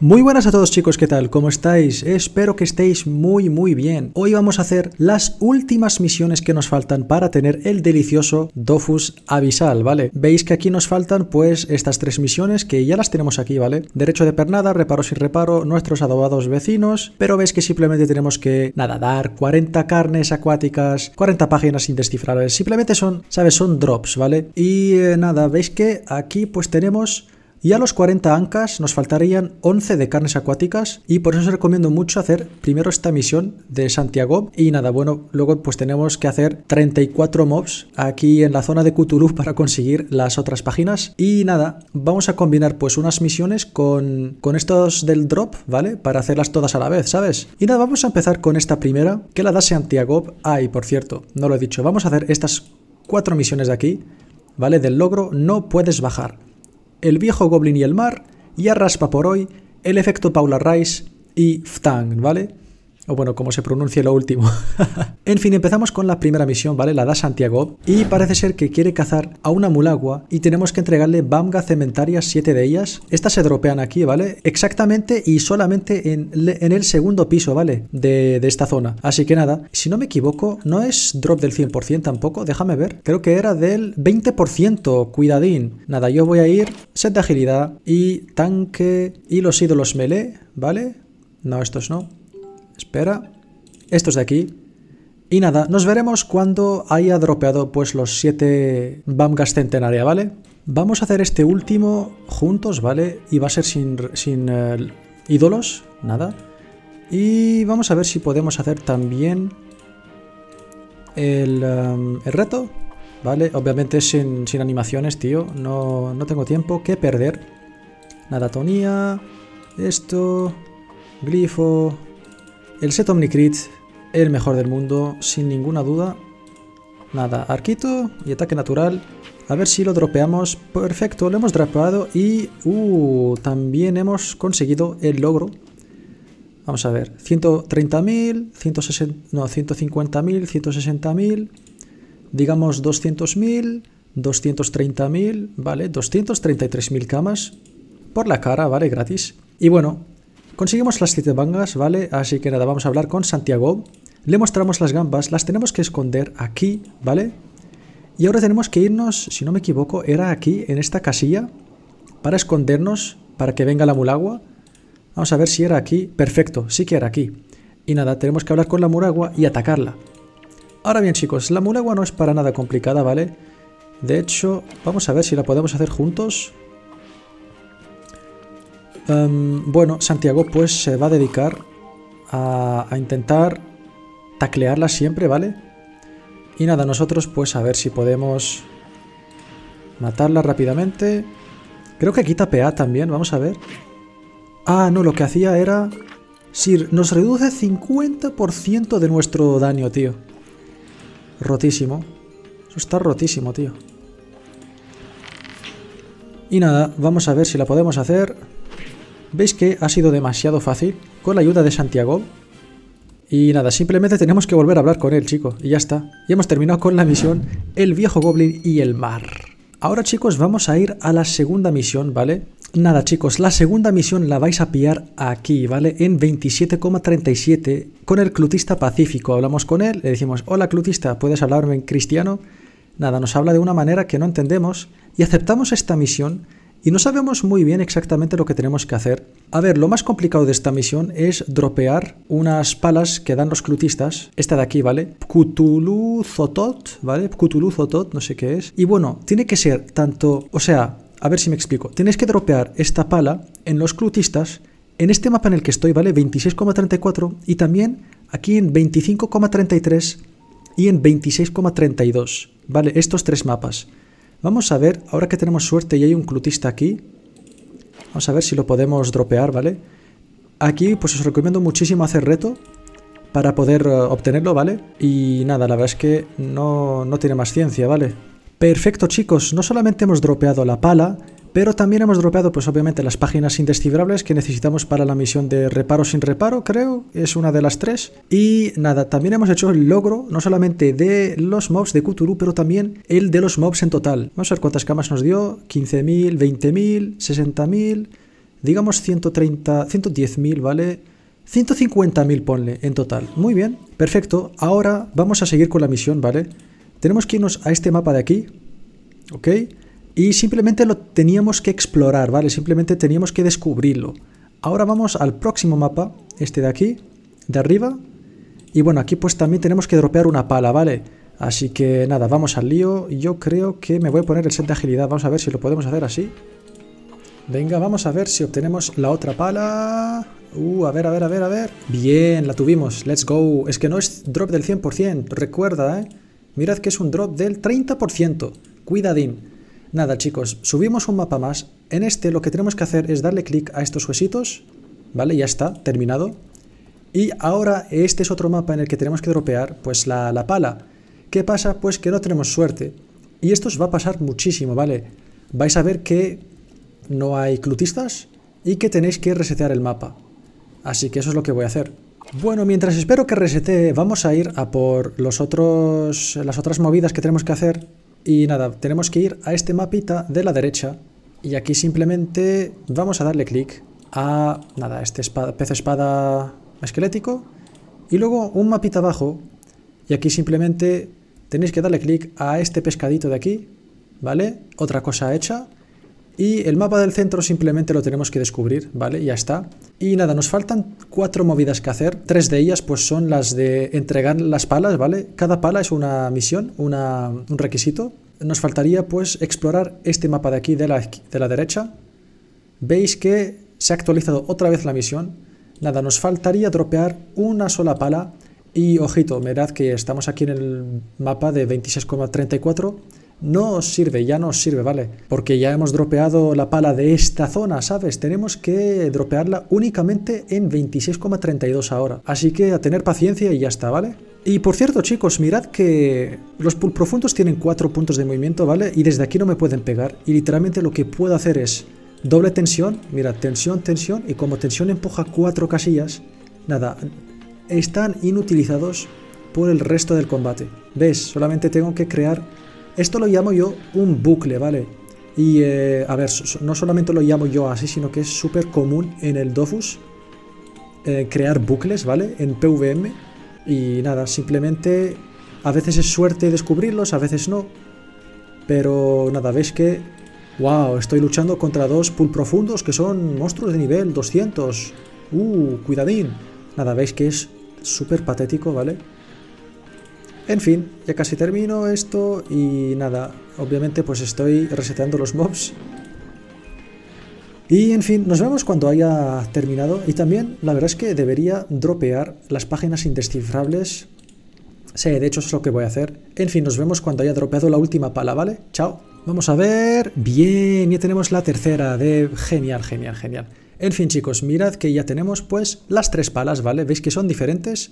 Muy buenas a todos chicos, ¿qué tal? ¿Cómo estáis? Espero que estéis muy muy bien. Hoy vamos a hacer las últimas misiones que nos faltan para tener el delicioso Dofus Abisal, ¿vale? Veis que aquí nos faltan pues estas tres misiones que ya las tenemos aquí, ¿vale? Derecho de pernada, reparo sin reparo, nuestros adobados vecinos, pero veis que simplemente tenemos que, nada, dar 40 carnes acuáticas, 40 páginas indescifrables, simplemente son, ¿sabes? Son drops, ¿vale? Y eh, nada, veis que aquí pues tenemos y a los 40 ancas nos faltarían 11 de carnes acuáticas y por eso os recomiendo mucho hacer primero esta misión de Santiago. Y nada, bueno, luego pues tenemos que hacer 34 mobs aquí en la zona de Cthulhu para conseguir las otras páginas. Y nada, vamos a combinar pues unas misiones con, con estos del drop, ¿vale? Para hacerlas todas a la vez, ¿sabes? Y nada, vamos a empezar con esta primera, que la da Santiago. ay por cierto, no lo he dicho, vamos a hacer estas cuatro misiones de aquí, ¿vale? Del logro no puedes bajar. El viejo Goblin y el mar, y raspa por hoy, El efecto Paula Rice y Ftang, ¿vale? o bueno, como se pronuncie lo último. en fin, empezamos con la primera misión, ¿vale? La da Santiago, y parece ser que quiere cazar a una mulagua y tenemos que entregarle Bamga cementarias, siete de ellas. Estas se dropean aquí, ¿vale? Exactamente y solamente en, el segundo piso, ¿vale? De, de, esta zona. Así que nada, si no me equivoco, no es drop del 100% tampoco, déjame ver. Creo que era del 20%, cuidadín. Nada, yo voy a ir, set de agilidad y tanque y los ídolos melee, ¿vale? No, estos no. Espera. Estos de aquí. Y nada, nos veremos cuando haya dropeado pues los siete... Bamgas Centenaria, ¿vale? Vamos a hacer este último juntos, ¿vale? Y va a ser sin, sin eh, ídolos, nada. Y vamos a ver si podemos hacer también el, eh, el reto, ¿vale? Obviamente sin, sin animaciones, tío. No, no tengo tiempo que perder. nada tonía esto, glifo, el set Omnicrit, el mejor del mundo, sin ninguna duda. Nada, arquito y ataque natural. A ver si lo dropeamos. Perfecto, lo hemos dropeado y uh, también hemos conseguido el logro. Vamos a ver, 130.000, 150.000, 160.000, digamos 200.000, 230.000, ¿vale? 233.000 camas por la cara, ¿vale? Gratis. Y bueno, Conseguimos las siete mangas, ¿vale? Así que nada, vamos a hablar con Santiago. Le mostramos las gambas, las tenemos que esconder aquí, ¿vale? Y ahora tenemos que irnos, si no me equivoco, era aquí, en esta casilla, para escondernos, para que venga la mulagua. Vamos a ver si era aquí. Perfecto, sí que era aquí. Y nada, tenemos que hablar con la mulagua y atacarla. Ahora bien, chicos, la mulagua no es para nada complicada, ¿vale? De hecho, vamos a ver si la podemos hacer juntos. Em, bueno, Santiago pues se va a dedicar a, intentar taclearla siempre, ¿vale? Y nada, nosotros pues a ver si podemos matarla rápidamente. Creo que quita PA también, vamos a ver. Ah, no, lo que hacía era... Sir, nos reduce 50% de nuestro daño, tío. Rotísimo. Eso está rotísimo, tío. Y nada, vamos a ver si la podemos hacer. ¿Veis que ha sido demasiado fácil? Con la ayuda de Santiago. Y nada, simplemente tenemos que volver a hablar con él, chicos. Y ya está. Y hemos terminado con la misión El viejo goblin y el mar. Ahora, chicos, vamos a ir a la segunda misión, ¿vale? Nada, chicos, la segunda misión la vais a pillar aquí, ¿vale? En 27,37 con el clutista pacífico. Hablamos con él, le decimos, hola clutista, ¿puedes hablarme en cristiano? Nada, nos habla de una manera que no entendemos y aceptamos esta misión y no sabemos muy bien exactamente lo que tenemos que hacer. A ver, lo más complicado de esta misión es dropear unas palas que dan los clutistas, esta de aquí, ¿vale? Cthulhu ¿vale? Cthulhu no sé qué es. Y bueno, tiene que ser tanto, o sea, a ver si me explico. Tienes que dropear esta pala en los clutistas, en este mapa en el que estoy, ¿vale? 26,34 y también aquí en 25,33 y en 26,32, ¿vale? Estos tres mapas. Vamos a ver, ahora que tenemos suerte y hay un clutista aquí, vamos a ver si lo podemos dropear, ¿vale? Aquí pues os recomiendo muchísimo hacer reto para poder eh, obtenerlo, ¿vale? Y nada, la verdad es que no, no tiene más ciencia, ¿vale? Perfecto chicos, no solamente hemos dropeado la pala, pero también hemos dropeado, pues obviamente, las páginas indescifrables que necesitamos para la misión de reparo sin reparo, creo. Es una de las tres. Y nada, también hemos hecho el logro, no solamente de los mobs de Cthulhu, pero también el de los mobs en total. Vamos a ver cuántas camas nos dio. 15.000, 20.000, 60.000, digamos 130, 110.000, ¿vale? 150.000 ponle en total. Muy bien, perfecto. Ahora vamos a seguir con la misión, ¿vale? Tenemos que irnos a este mapa de aquí, ¿ok? Y simplemente lo teníamos que explorar, ¿vale? Simplemente teníamos que descubrirlo. Ahora vamos al próximo mapa, este de aquí, de arriba. Y bueno, aquí pues también tenemos que dropear una pala, ¿vale? Así que nada, vamos al lío. Yo creo que me voy a poner el set de agilidad. Vamos a ver si lo podemos hacer así. Venga, vamos a ver si obtenemos la otra pala. Uh, a ver, a ver, a ver, a ver. Bien, la tuvimos. Let's go. Es que no es drop del 100%, recuerda, ¿eh? Mirad que es un drop del 30%. Cuidadín. Nada chicos, subimos un mapa más. En este lo que tenemos que hacer es darle clic a estos huesitos. Vale, ya está, terminado. Y ahora este es otro mapa en el que tenemos que dropear pues la, pala. ¿Qué pasa? Pues que no tenemos suerte. Y esto os va a pasar muchísimo, ¿vale? Vais a ver que no hay clutistas y que tenéis que resetear el mapa. Así que eso es lo que voy a hacer. Bueno, mientras espero que resete, vamos a ir a por los otros, las otras movidas que tenemos que hacer y nada, tenemos que ir a este mapita de la derecha y aquí simplemente vamos a darle clic a nada, este espada, pez espada esquelético y luego un mapita abajo y aquí simplemente tenéis que darle clic a este pescadito de aquí, ¿vale? Otra cosa hecha y el mapa del centro simplemente lo tenemos que descubrir, ¿vale? Ya está. Y nada, nos faltan cuatro movidas que hacer. Tres de ellas pues son las de entregar las palas, ¿vale? Cada pala es una misión, un requisito. Nos faltaría pues explorar este mapa de aquí de la, de la derecha. Veis que se ha actualizado otra vez la misión. Nada, nos faltaría dropear una sola pala. Y ojito, mirad que estamos aquí en el mapa de 26,34 no os sirve, ya no os sirve, ¿vale? Porque ya hemos dropeado la pala de esta zona, ¿sabes? Tenemos que dropearla únicamente en 26,32 ahora. Así que a tener paciencia y ya está, ¿vale? Y por cierto, chicos, mirad que los pool profundos tienen 4 puntos de movimiento, ¿vale? Y desde aquí no me pueden pegar. Y literalmente lo que puedo hacer es doble tensión, mira, tensión, tensión, y como tensión empuja 4 casillas, nada, están inutilizados por el resto del combate. ¿Ves? Solamente tengo que crear esto lo llamo yo un bucle, ¿vale? Y eh, a ver, no solamente lo llamo yo así, sino que es súper común en el Dofus eh, crear bucles, ¿vale? En PVM. Y nada, simplemente a veces es suerte descubrirlos, a veces no. Pero nada, veis que... ¡Wow! Estoy luchando contra dos pool profundos que son monstruos de nivel 200. ¡Uh! ¡Cuidadín! Nada, veis que es súper patético, ¿vale? En fin, ya casi termino esto y nada, obviamente pues estoy reseteando los mobs. Y en fin, nos vemos cuando haya terminado y también la verdad es que debería dropear las páginas indescifrables. Sí, de hecho es lo que voy a hacer. En fin, nos vemos cuando haya dropeado la última pala, ¿vale? Chao. Vamos a ver... Bien, ya tenemos la tercera de... Genial, genial, genial. En fin chicos, mirad que ya tenemos pues las tres palas, ¿vale? ¿Veis que son diferentes?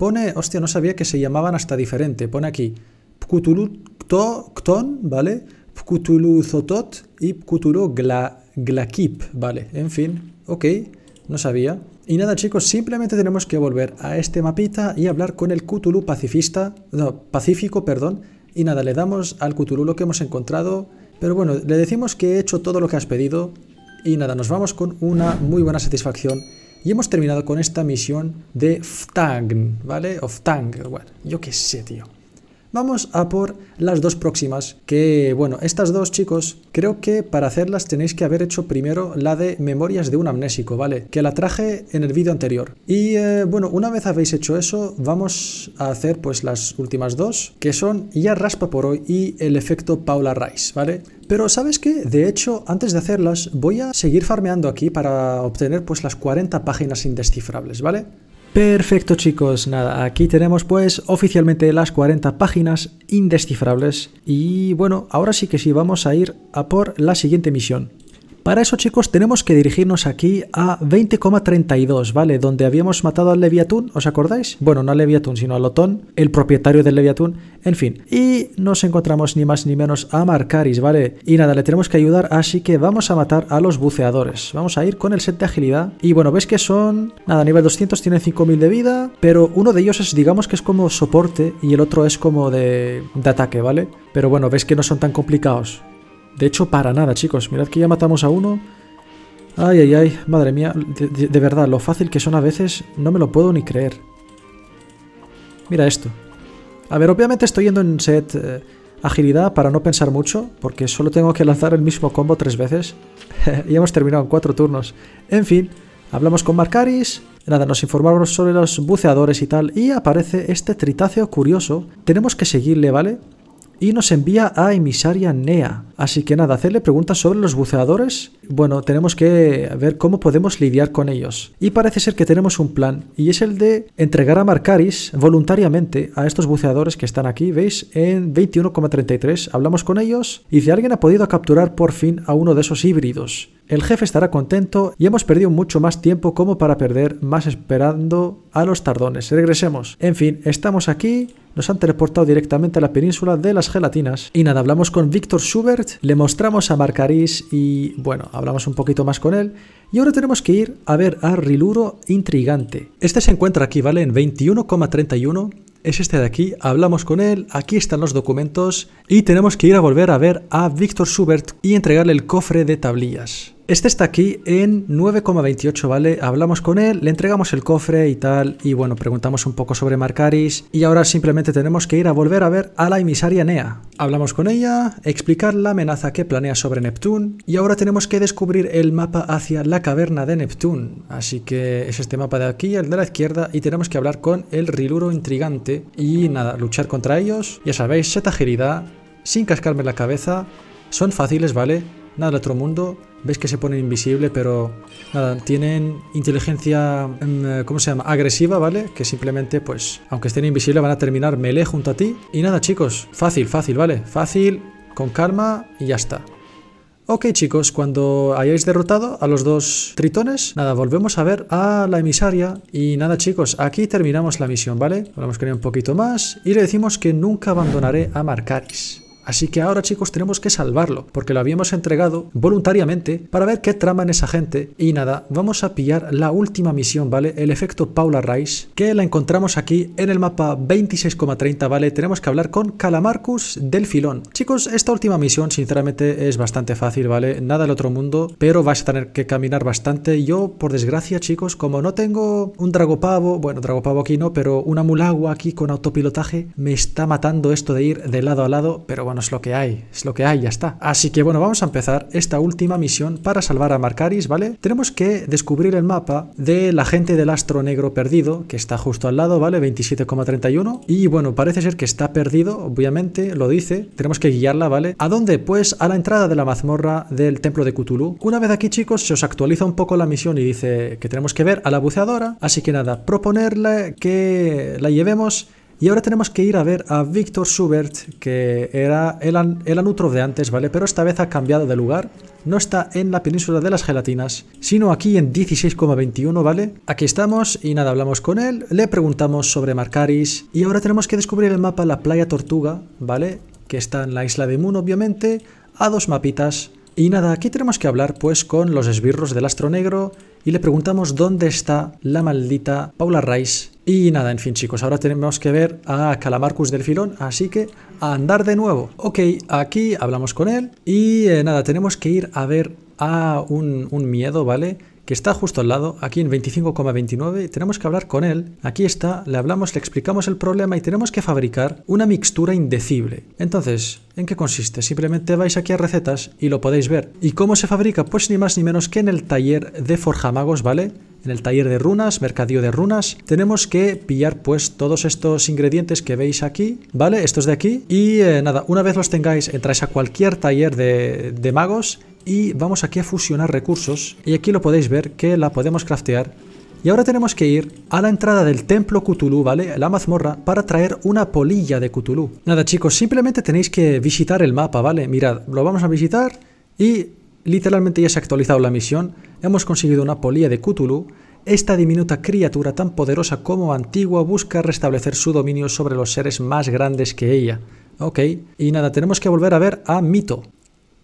Pone, hostia, no sabía que se llamaban hasta diferente. Pone aquí Pkutulu Kton, ¿vale? Pkutulu Zotot y Pkutulu Gla, ¿vale? En fin, ok, no sabía. Y nada chicos, simplemente tenemos que volver a este mapita y hablar con el Cthulhu pacifista, no, pacífico, perdón. Y nada, le damos al Cthulhu lo que hemos encontrado, pero bueno, le decimos que he hecho todo lo que has pedido. Y nada, nos vamos con una muy buena satisfacción y hemos terminado con esta misión de Ftang, ¿vale? O Ftang, yo qué sé, tío. Vamos a por las dos próximas, que bueno, estas dos chicos, creo que para hacerlas tenéis que haber hecho primero la de Memorias de un amnésico, ¿vale? Que la traje en el vídeo anterior. Y eh, bueno, una vez habéis hecho eso, vamos a hacer pues las últimas dos, que son Ya Raspa por hoy y el efecto Paula Rice, ¿vale? Pero ¿sabes qué? De hecho, antes de hacerlas, voy a seguir farmeando aquí para obtener pues las 40 páginas indescifrables, ¿vale? Perfecto chicos, nada, aquí tenemos pues oficialmente las 40 páginas indescifrables y bueno, ahora sí que sí, vamos a ir a por la siguiente misión. Para eso, chicos, tenemos que dirigirnos aquí a 20,32, ¿vale? Donde habíamos matado al Leviatún, ¿os acordáis? Bueno, no al Leviatún, sino al Otón, el propietario del Leviatún, en fin. Y nos encontramos ni más ni menos a Marcaris, ¿vale? Y nada, le tenemos que ayudar, así que vamos a matar a los buceadores. Vamos a ir con el set de agilidad. Y bueno, ves que son... Nada, nivel 200 tienen 5.000 de vida, pero uno de ellos es, digamos que es como soporte y el otro es como de, de ataque, ¿vale? Pero bueno, ves que no son tan complicados. De hecho, para nada, chicos. Mirad que ya matamos a uno. Ay, ay, ay. Madre mía. De, verdad, lo fácil que son a veces, no me lo puedo ni creer. Mira esto. A ver, obviamente estoy yendo en set eh, agilidad para no pensar mucho, porque solo tengo que lanzar el mismo combo tres veces. y hemos terminado en cuatro turnos. En fin, hablamos con Marcaris, Nada, nos informamos sobre los buceadores y tal, y aparece este tritáceo curioso. Tenemos que seguirle, ¿vale? y nos envía a emisaria NEA. Así que nada, hacerle preguntas sobre los buceadores. Bueno, tenemos que ver cómo podemos lidiar con ellos. Y parece ser que tenemos un plan, y es el de entregar a Marcaris voluntariamente a estos buceadores que están aquí, ¿veis? En 21,33 hablamos con ellos y si alguien ha podido capturar por fin a uno de esos híbridos. El jefe estará contento y hemos perdido mucho más tiempo como para perder más esperando a los tardones. Regresemos. En fin, estamos aquí nos han teleportado directamente a la península de las gelatinas. Y nada, hablamos con Víctor Schubert, le mostramos a Marcaris y bueno, hablamos un poquito más con él. Y ahora tenemos que ir a ver a Riluro Intrigante. Este se encuentra aquí, ¿vale? En 21,31 es este de aquí, hablamos con él, aquí están los documentos y tenemos que ir a volver a ver a Víctor Schubert y entregarle el cofre de tablillas. Este está aquí en 9,28, ¿vale? Hablamos con él, le entregamos el cofre y tal, y bueno, preguntamos un poco sobre Marcaris, y ahora simplemente tenemos que ir a volver a ver a la emisaria Nea. Hablamos con ella, explicar la amenaza que planea sobre Neptune, y ahora tenemos que descubrir el mapa hacia la caverna de Neptune. Así que es este mapa de aquí, el de la izquierda, y tenemos que hablar con el Riluro intrigante, y nada, luchar contra ellos, ya sabéis, seta agilidad, sin cascarme la cabeza, son fáciles, ¿vale? nada otro mundo. Ves que se pone invisible, pero nada, tienen inteligencia, em, eh, ¿cómo se llama? Agresiva, ¿vale? Que simplemente, pues, aunque estén invisibles, van a terminar melee junto a ti. Y nada, chicos, fácil, fácil, ¿vale? Fácil, con calma y ya está. Ok chicos, cuando hayáis derrotado a los dos tritones, nada, volvemos a ver a la emisaria y nada chicos, aquí terminamos la misión, ¿vale? Volvemos con un poquito más y le decimos que nunca abandonaré a Marcaris. Así que ahora chicos tenemos que salvarlo, porque lo habíamos entregado voluntariamente para ver qué traman esa gente. Y nada, vamos a pillar la última misión, ¿vale? El efecto Paula Rice, que la encontramos aquí en el mapa 26,30, ¿vale? Tenemos que hablar con Calamarcus del Filón. Chicos, esta última misión sinceramente es bastante fácil, ¿vale? Nada del otro mundo, pero vas a tener que caminar bastante. Yo, por desgracia chicos, como no tengo un dragopavo, bueno, dragopavo aquí no, pero una mulagua aquí con autopilotaje, me está matando esto de ir de lado a lado, pero bueno, bueno, es lo que hay, es lo que hay, ya está. Así que bueno, vamos a empezar esta última misión para salvar a Marcaris, ¿vale? Tenemos que descubrir el mapa de la gente del astro negro perdido, que está justo al lado, ¿vale? 27,31. Y bueno, parece ser que está perdido, obviamente, lo dice. Tenemos que guiarla, ¿vale? ¿A dónde? Pues a la entrada de la mazmorra del templo de Cthulhu. Una vez aquí, chicos, se os actualiza un poco la misión y dice que tenemos que ver a la buceadora. Así que nada, proponerle que la llevemos y ahora tenemos que ir a ver a Víctor Schubert, que era el, el de antes, ¿vale? Pero esta vez ha cambiado de lugar. No está en la península de las gelatinas, sino aquí en 16,21, ¿vale? Aquí estamos y nada, hablamos con él, le preguntamos sobre Marcaris y ahora tenemos que descubrir el mapa La Playa Tortuga, ¿vale? Que está en la isla de Moon, obviamente, a dos mapitas. Y nada, aquí tenemos que hablar pues con los esbirros del Astro Negro y le preguntamos dónde está la maldita Paula Rice y nada, en fin chicos, ahora tenemos que ver a Calamarcus del filón, así que a andar de nuevo. Ok, aquí hablamos con él y eh, nada, tenemos que ir a ver a un, un miedo, ¿vale? que está justo al lado, aquí en 25,29, tenemos que hablar con él. Aquí está, le hablamos, le explicamos el problema y tenemos que fabricar una mixtura indecible. Entonces, ¿en qué consiste? Simplemente vais aquí a recetas y lo podéis ver. ¿Y cómo se fabrica? Pues ni más ni menos que en el taller de forjamagos, ¿vale? en el taller de runas, mercadío de runas, tenemos que pillar pues todos estos ingredientes que veis aquí, ¿vale? Estos de aquí. Y eh, nada, una vez los tengáis, entráis a cualquier taller de, de magos y vamos aquí a fusionar recursos. Y aquí lo podéis ver que la podemos craftear y ahora tenemos que ir a la entrada del templo Cthulhu, ¿vale? La mazmorra, para traer una polilla de Cthulhu. Nada chicos, simplemente tenéis que visitar el mapa, ¿vale? Mirad, lo vamos a visitar y literalmente ya se ha actualizado la misión hemos conseguido una polilla de Cthulhu, esta diminuta criatura tan poderosa como antigua busca restablecer su dominio sobre los seres más grandes que ella. Ok, y nada, tenemos que volver a ver a Mito.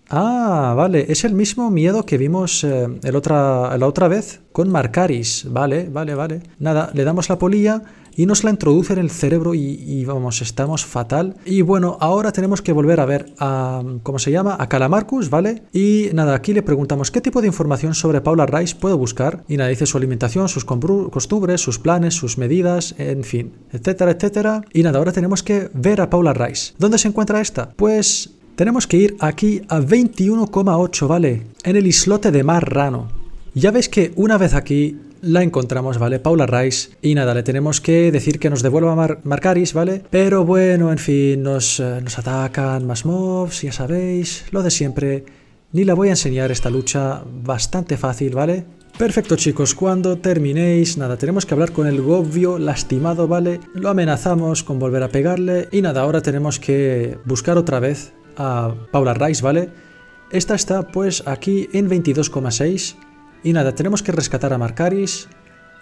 Ah, vale, es el mismo miedo que vimos eh, la otra vez con Marcaris. Vale, vale, vale. Nada, le damos la polilla, y nos la introduce en el cerebro y, vamos, estamos fatal. Y bueno, ahora tenemos que volver a ver a, ¿cómo se llama? A Calamarcus, ¿vale? Y nada, aquí le preguntamos qué tipo de información sobre Paula Rice puedo buscar. Y nada, dice su alimentación, sus costumbres, sus planes, sus medidas, en fin, etcétera, etcétera. Y nada, ahora tenemos que ver a Paula Rice. ¿Dónde se encuentra esta? Pues tenemos que ir aquí a 21,8, ¿vale? En el islote de Marrano. Ya veis que una vez aquí la encontramos, ¿vale? Paula Rice. Y nada, le tenemos que decir que nos devuelva Marcaris, ¿vale? Pero bueno, en fin, nos, eh, nos atacan más mobs, ya sabéis, lo de siempre. Ni la voy a enseñar esta lucha, bastante fácil, ¿vale? Perfecto chicos, cuando terminéis, nada, tenemos que hablar con el gobio lastimado, ¿vale? Lo amenazamos con volver a pegarle y nada, ahora tenemos que buscar otra vez a Paula Rice, ¿vale? Esta está pues aquí en 22,6 y nada, tenemos que rescatar a Marcaris.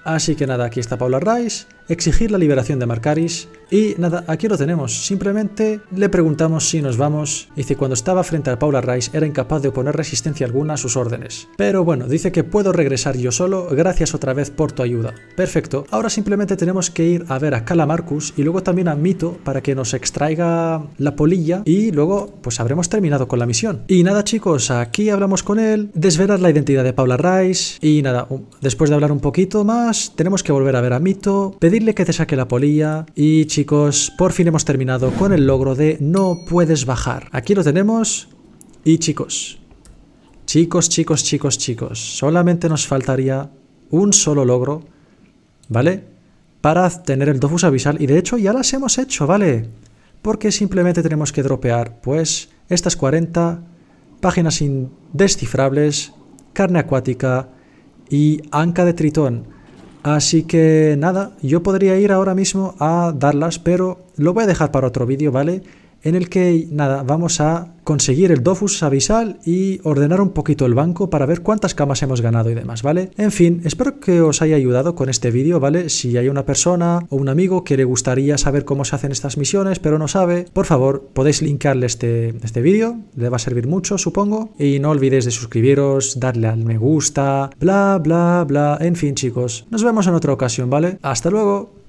Así que nada, aquí está Paula Rice exigir la liberación de Marcaris. Y nada, aquí lo tenemos. Simplemente le preguntamos si nos vamos. Dice, cuando estaba frente a Paula Rice era incapaz de oponer resistencia alguna a sus órdenes. Pero bueno, dice que puedo regresar yo solo, gracias otra vez por tu ayuda. Perfecto. Ahora simplemente tenemos que ir a ver a Calamarcus y luego también a Mito para que nos extraiga la polilla y luego pues habremos terminado con la misión. Y nada chicos, aquí hablamos con él, desvelar la identidad de Paula Rice y nada, después de hablar un poquito más, tenemos que volver a ver a Mito, ...dile que te saque la polilla y chicos, por fin hemos terminado con el logro de no puedes bajar. Aquí lo tenemos y chicos, chicos, chicos, chicos, chicos, solamente nos faltaría un solo logro, ¿vale? Para tener el Dofus Avisal y de hecho ya las hemos hecho, ¿vale? Porque simplemente tenemos que dropear pues estas 40 páginas indescifrables, carne acuática y anca de tritón. Así que nada, yo podría ir ahora mismo a darlas, pero lo voy a dejar para otro vídeo, ¿vale? en el que, nada, vamos a conseguir el Dofus abisal y ordenar un poquito el banco para ver cuántas camas hemos ganado y demás, ¿vale? En fin, espero que os haya ayudado con este vídeo, ¿vale? Si hay una persona o un amigo que le gustaría saber cómo se hacen estas misiones, pero no sabe, por favor, podéis linkarle este, este vídeo, le va a servir mucho, supongo, y no olvidéis de suscribiros, darle al me gusta, bla, bla, bla, en fin, chicos, nos vemos en otra ocasión, ¿vale? Hasta luego.